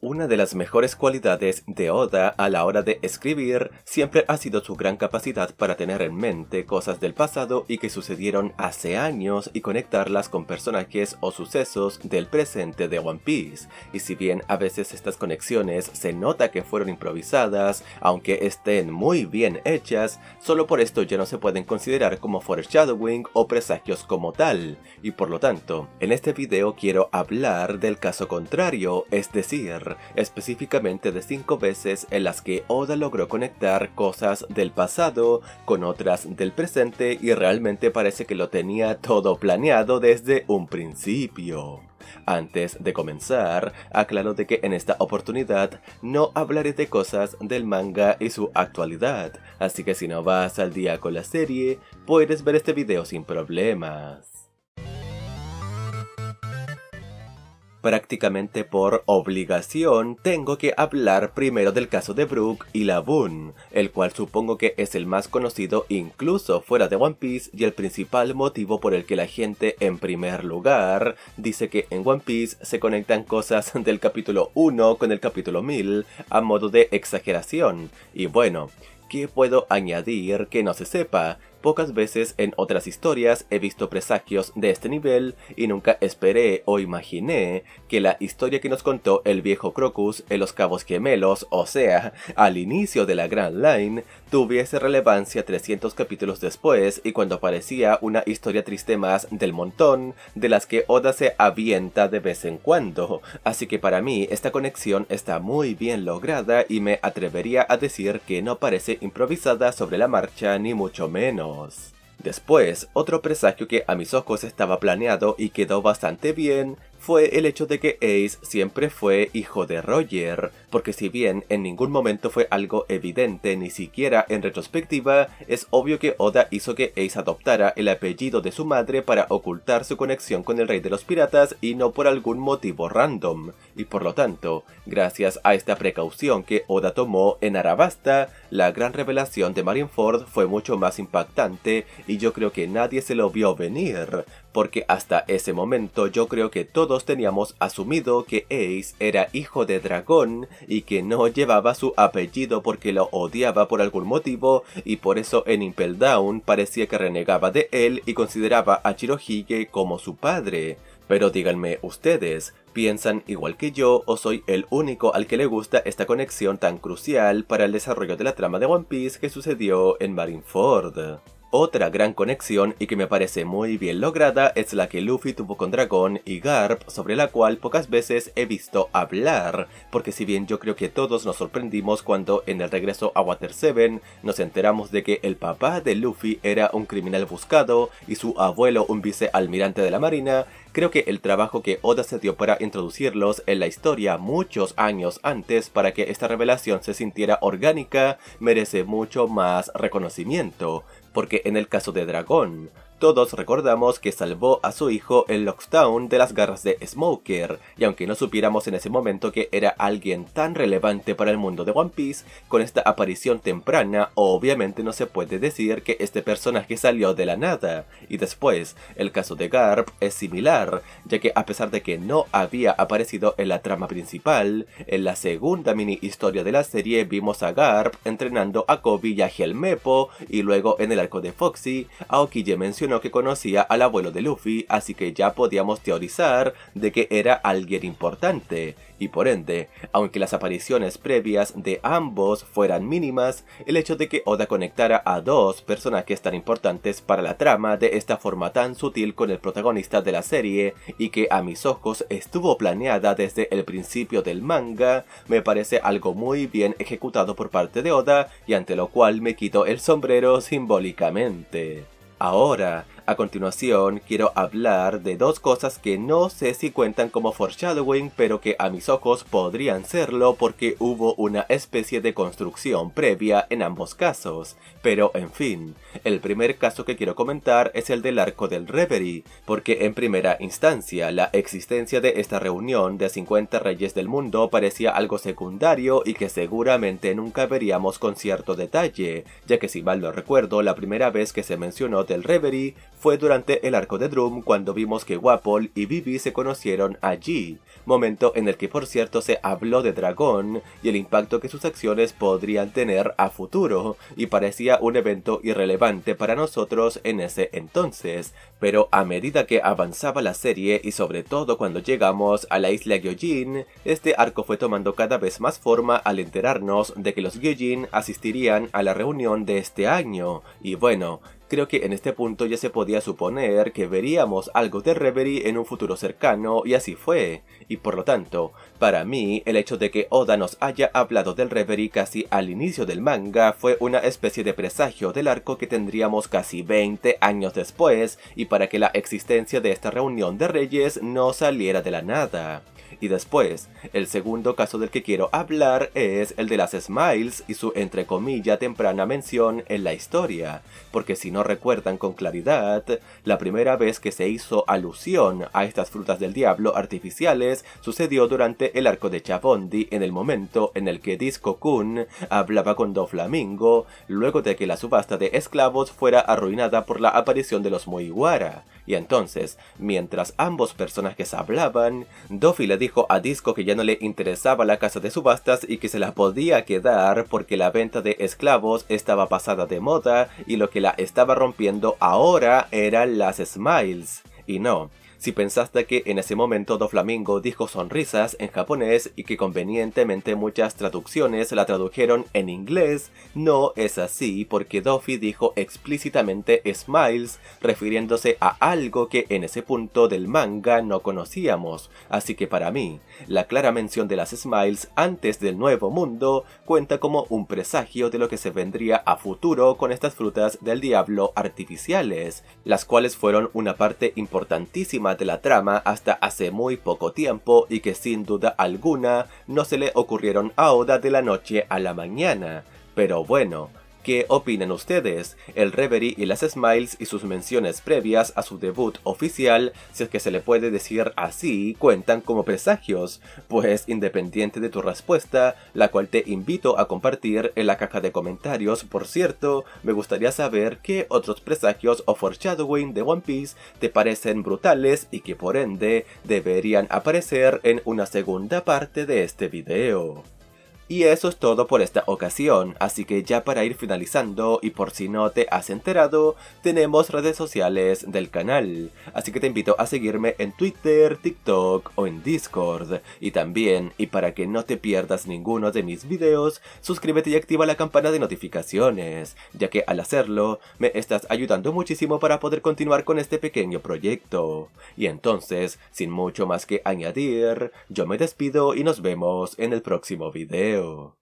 Una de las mejores cualidades de Oda a la hora de escribir siempre ha sido su gran capacidad para tener en mente cosas del pasado y que sucedieron hace años y conectarlas con personajes o sucesos del presente de One Piece, y si bien a veces estas conexiones se nota que fueron improvisadas, aunque estén muy bien hechas, solo por esto ya no se pueden considerar como foreshadowing o presagios como tal, y por lo tanto, en este video quiero hablar del caso contrario, es decir, específicamente de cinco veces en las que Oda logró conectar cosas del pasado con otras del presente y realmente parece que lo tenía todo planeado desde un principio. Antes de comenzar, aclaro de que en esta oportunidad no hablaré de cosas del manga y su actualidad, así que si no vas al día con la serie, puedes ver este video sin problemas. Prácticamente por obligación tengo que hablar primero del caso de Brook y Laboon, el cual supongo que es el más conocido incluso fuera de One Piece y el principal motivo por el que la gente en primer lugar dice que en One Piece se conectan cosas del capítulo 1 con el capítulo 1000 a modo de exageración. Y bueno, ¿qué puedo añadir que no se sepa? Pocas veces en otras historias he visto presagios de este nivel y nunca esperé o imaginé que la historia que nos contó el viejo Crocus en los Cabos Gemelos, o sea, al inicio de la Grand Line, tuviese relevancia 300 capítulos después y cuando parecía una historia triste más del montón de las que Oda se avienta de vez en cuando, así que para mí esta conexión está muy bien lograda y me atrevería a decir que no parece improvisada sobre la marcha ni mucho menos. Después, otro presagio que a mis ojos estaba planeado y quedó bastante bien fue el hecho de que Ace siempre fue hijo de Roger, porque si bien en ningún momento fue algo evidente, ni siquiera en retrospectiva, es obvio que Oda hizo que Ace adoptara el apellido de su madre para ocultar su conexión con el rey de los piratas y no por algún motivo random, y por lo tanto, gracias a esta precaución que Oda tomó en Arabasta, la gran revelación de Marineford fue mucho más impactante y yo creo que nadie se lo vio venir, porque hasta ese momento yo creo que todo teníamos asumido que Ace era hijo de dragón y que no llevaba su apellido porque lo odiaba por algún motivo y por eso en Impel Down parecía que renegaba de él y consideraba a Chirohige como su padre. Pero díganme ustedes, ¿piensan igual que yo o soy el único al que le gusta esta conexión tan crucial para el desarrollo de la trama de One Piece que sucedió en Marineford? Otra gran conexión y que me parece muy bien lograda es la que Luffy tuvo con Dragón y Garp, sobre la cual pocas veces he visto hablar, porque si bien yo creo que todos nos sorprendimos cuando en el regreso a Water 7 nos enteramos de que el papá de Luffy era un criminal buscado y su abuelo un vicealmirante de la marina, Creo que el trabajo que Oda se dio para introducirlos en la historia muchos años antes para que esta revelación se sintiera orgánica merece mucho más reconocimiento, porque en el caso de Dragón, todos recordamos que salvó a su hijo en Lockdown de las garras de Smoker, y aunque no supiéramos en ese momento que era alguien tan relevante para el mundo de One Piece, con esta aparición temprana obviamente no se puede decir que este personaje salió de la nada. Y después, el caso de Garp es similar, ya que a pesar de que no había aparecido en la trama principal, en la segunda mini historia de la serie vimos a Garp entrenando a Kobe y a Helmepo, y luego en el arco de Foxy, ya mencionó que conocía al abuelo de Luffy, así que ya podíamos teorizar de que era alguien importante, y por ende, aunque las apariciones previas de ambos fueran mínimas, el hecho de que Oda conectara a dos personajes tan importantes para la trama de esta forma tan sutil con el protagonista de la serie, y que a mis ojos estuvo planeada desde el principio del manga, me parece algo muy bien ejecutado por parte de Oda, y ante lo cual me quito el sombrero simbólicamente. Ahora a continuación, quiero hablar de dos cosas que no sé si cuentan como foreshadowing, pero que a mis ojos podrían serlo porque hubo una especie de construcción previa en ambos casos. Pero en fin, el primer caso que quiero comentar es el del arco del Reverie, porque en primera instancia la existencia de esta reunión de 50 reyes del mundo parecía algo secundario y que seguramente nunca veríamos con cierto detalle, ya que si mal no recuerdo la primera vez que se mencionó del Reverie fue durante el arco de Drum cuando vimos que Wapol y Vivi se conocieron allí, momento en el que por cierto se habló de Dragón y el impacto que sus acciones podrían tener a futuro, y parecía un evento irrelevante para nosotros en ese entonces, pero a medida que avanzaba la serie y sobre todo cuando llegamos a la isla Gyojin, este arco fue tomando cada vez más forma al enterarnos de que los Gyojin asistirían a la reunión de este año, y bueno, creo que en este punto ya se podía suponer que veríamos algo de Reverie en un futuro cercano y así fue, y por lo tanto, para mí el hecho de que Oda nos haya hablado del Reverie casi al inicio del manga fue una especie de presagio del arco que tendríamos casi 20 años después y para que la existencia de esta reunión de reyes no saliera de la nada y después. El segundo caso del que quiero hablar es el de las Smiles y su entre comillas temprana mención en la historia, porque si no recuerdan con claridad, la primera vez que se hizo alusión a estas frutas del diablo artificiales sucedió durante el arco de Chabondi en el momento en el que Disco Kun hablaba con Doflamingo luego de que la subasta de esclavos fuera arruinada por la aparición de los Muiwara. Y entonces, mientras ambos personajes hablaban, Duffy le dijo a Disco que ya no le interesaba la casa de subastas y que se la podía quedar porque la venta de esclavos estaba pasada de moda y lo que la estaba rompiendo ahora eran las smiles. Y no, si pensaste que en ese momento Do Flamingo dijo sonrisas en japonés y que convenientemente muchas traducciones la tradujeron en inglés, no es así porque Doffy dijo explícitamente smiles refiriéndose a algo que en ese punto del manga no conocíamos, así que para mí, la clara mención de las smiles antes del nuevo mundo cuenta como un presagio de lo que se vendría a futuro con estas frutas del diablo artificiales, las cuales fueron una parte importantísima de la trama hasta hace muy poco tiempo y que sin duda alguna no se le ocurrieron a Oda de la noche a la mañana. Pero bueno, ¿Qué opinan ustedes? El Reverie y las Smiles y sus menciones previas a su debut oficial, si es que se le puede decir así, cuentan como presagios, pues independiente de tu respuesta, la cual te invito a compartir en la caja de comentarios, por cierto, me gustaría saber qué otros presagios o foreshadowing de One Piece te parecen brutales y que por ende deberían aparecer en una segunda parte de este video. Y eso es todo por esta ocasión, así que ya para ir finalizando y por si no te has enterado, tenemos redes sociales del canal, así que te invito a seguirme en Twitter, TikTok o en Discord. Y también, y para que no te pierdas ninguno de mis videos, suscríbete y activa la campana de notificaciones, ya que al hacerlo me estás ayudando muchísimo para poder continuar con este pequeño proyecto. Y entonces, sin mucho más que añadir, yo me despido y nos vemos en el próximo video. Hill